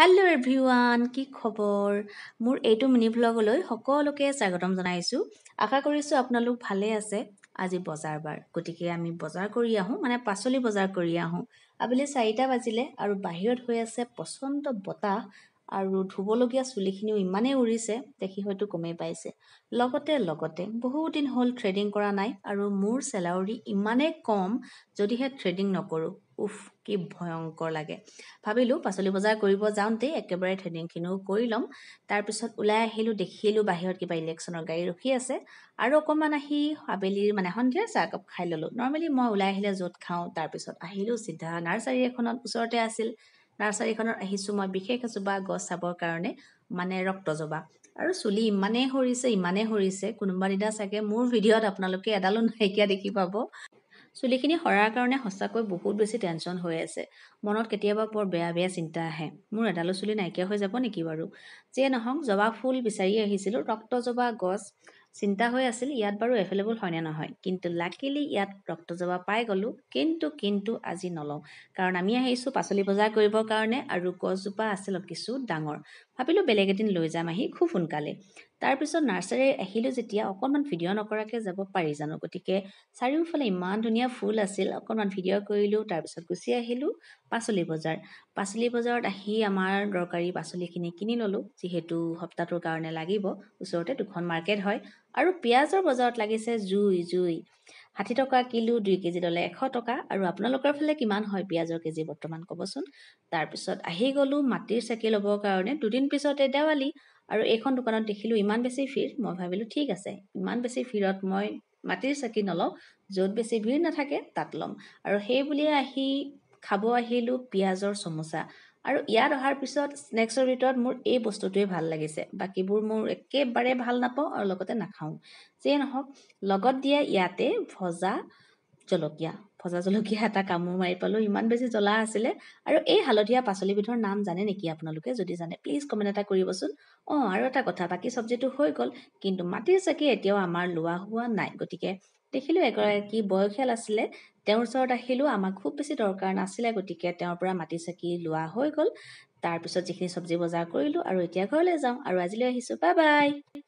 hello' everyone কি খবৰ মোৰ এইটো মিনি ব্লগলৈ সকলোকে স্বাগতম জনাইছোঁ আশা কৰিছোঁ আপোনালোক ভালেই আছে আজি বজাৰ বাৰ গতিকে আমি বজাৰ কৰি আহোঁ মানে পাচলি বজাৰ কৰি আহোঁ আবেলি চাৰিটা বাজিলে আৰু বাহিৰত হৈ আছে প্ৰচণ্ড বতাহ আৰু ধুবলগীয়া চুলিখিনিও ইমানেই উৰিছে দেখি হয়তো কমেই পাইছে লগতে লগতে বহুদিন হ'ল থ্ৰেডিং কৰা নাই আৰু মোৰ চেলাউৰী ইমানেই কম যদিহে থ্ৰেডিং নকৰোঁ উফ কি ভয়ংকৰ লাগে ভাবিলোঁ পাচলি বজাৰ কৰিব যাওঁতেই একেবাৰে থ্ৰেডিংখিনিও কৰি ল'ম তাৰপিছত ওলাই আহিলোঁ দেখিলোঁ বাহিৰত কিবা ইলেকশ্যনৰ গাড়ী ৰখি আছে আৰু অকণমান আহি আবেলি মানে সন্ধিয়া চাহকাপ খাই ল'লোঁ নৰ্মেলি মই ওলাই আহিলে য'ত খাওঁ তাৰপিছত আহিলোঁ চিধা নাৰ্চাৰী এখনত ওচৰতে আছিল নাৰ্চাৰীখনত আহিছোঁ মই বিশেষ এজোপা গছ চাবৰ কাৰণে মানে ৰক্তজবা আৰু চুলি ইমানেই সৰিছে ইমানেই সৰিছে কোনোবাদিনা চাগে মোৰ ভিডিঅ'ত আপোনালোকে এডালো নাইকিয়া দেখি পাব চুলিখিনি সৰাৰ কাৰণে সঁচাকৈ বহুত বেছি টেনচন হৈ আছে মনত কেতিয়াবা বৰ বেয়া বেয়া চিন্তা আহে মোৰ এডালো চুলি নাইকিয়া হৈ যাব নেকি বাৰু যিয়ে নহওক জবা ফুল বিচাৰি আহিছিলোঁ ৰক্তজবা গছ চিন্তা হৈ আছিল ইয়াত বাৰু এভেইলেবল হয়নে নহয় কিন্তু লাকিলি ইয়াত ৰক্তজবা পাই গ'লোঁ কিন্তু কিন্তু আজি নলওঁ কাৰণ আমি আহিছোঁ পাচলি বজাৰ কৰিবৰ কাৰণে আৰু গছজোপা আছিল কিছু ডাঙৰ ভাবিলোঁ বেলেগ এদিন লৈ যাম আহি খুব সোনকালে তাৰপিছত নাৰ্চাৰী আহিলোঁ যেতিয়া অকণমান ভিডিঅ' নকৰাকৈ যাব পাৰি জানো গতিকে চাৰিওফালে ইমান ধুনীয়া ফুল আছিল অকণমান ভিডিঅ' কৰিলোঁ তাৰপিছত গুচি আহিলোঁ পাচলি বজাৰ পাচলি বজাৰত আহি আমাৰ দৰকাৰী পাচলিখিনি কিনি ল'লোঁ যিহেতু সপ্তাহটোৰ কাৰণে লাগিব ওচৰতে দুখন মাৰ্কেট হয় আৰু পিঁয়াজৰ বজাৰত লাগিছে জুই জুই ষাঠি টকা কিলো দুই কেজি ল'লে এশ টকা আৰু আপোনালোকৰ ফালে কিমান হয় পিঁয়াজৰ কেজি বৰ্তমান ক'বচোন তাৰপিছত আহি গ'লোঁ মাটিৰ চাকি ল'বৰ কাৰণে দুদিন পিছতে দেৱালী আৰু এইখন দোকানত দেখিলোঁ ইমান বেছি ভিৰ মই ভাবিলোঁ ঠিক আছে ইমান বেছি ভিৰত মই মাটিৰ চাকি নলওঁ য'ত বেছি ভিৰ নাথাকে তাত ল'ম আৰু সেই বুলিয়ে আহি খাব আহিলোঁ পিঁয়াজৰ চমোচা আৰু ইয়াত অহাৰ পিছত স্নেক্সৰ ভিতৰত মোৰ এই বস্তুটোৱে ভাল লাগিছে বাকীবোৰ মোৰ একেবাৰে ভাল নাপাওঁ আৰু লগতে নাখাওঁ যিয়ে নহওক লগত দিয়া ইয়াতে ভজা জলকীয়া ভজা জলকীয়া এটা কামোৰ মাৰি পালোঁ ইমান বেছি জ্বলা আছিলে আৰু এই হালধীয়া পাচলিবিধৰ নাম জানে নেকি আপোনালোকে যদি জানে প্লিজ কমেণ্ট এটা কৰিবচোন অঁ আৰু এটা কথা বাকী চব্জিটো হৈ গ'ল কিন্তু মাটিৰ চাকি এতিয়াও আমাৰ লোৱা হোৱা নাই গতিকে দেখিলোঁ এগৰাকী বয়সীয়াল আছিলে তেওঁৰ ওচৰত আহিলোঁ আমাক খুব বেছি দৰকাৰ নাছিলে গতিকে তেওঁৰ পৰা মাটি চাকি লোৱা হৈ গ'ল তাৰপিছত যিখিনি চব্জি বজাৰ কৰিলোঁ আৰু এতিয়া ঘৰলৈ যাওঁ আৰু আজিলৈ আহিছোঁ বাই বাই